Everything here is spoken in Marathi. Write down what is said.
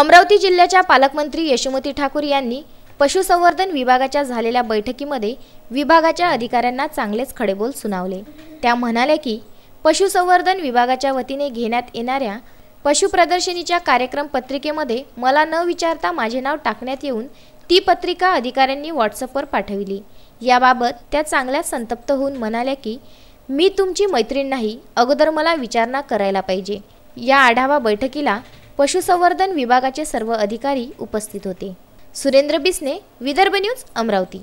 अमरावती जिल्ह्याच्या पालकमंत्री यशोमती ठाकूर यांनी पशुसंवर्धन विभागाच्या झालेल्या बैठकीमध्ये विभागाच्या अधिकाऱ्यांना चांगलेच खडेबोल सुनावले त्या म्हणाल्या की पशुसंवर्धन विभागाच्या वतीने घेण्यात येणाऱ्या पशुप्रदर्शनीच्या कार्यक्रम पत्रिकेमध्ये मला न विचारता माझे नाव टाकण्यात येऊन ती पत्रिका अधिकाऱ्यांनी व्हॉट्सअपवर पाठविली याबाबत त्या चांगल्या संतप्त होऊन म्हणाल्या की मी तुमची मैत्रीण नाही अगोदर मला विचारणा करायला पाहिजे या आढावा बैठकीला पशुसंवर्धन विभागाचे सर्व अधिकारी उपस्थित होते सुरेंद्र बिसने विदर्भ न्यूज अमरावती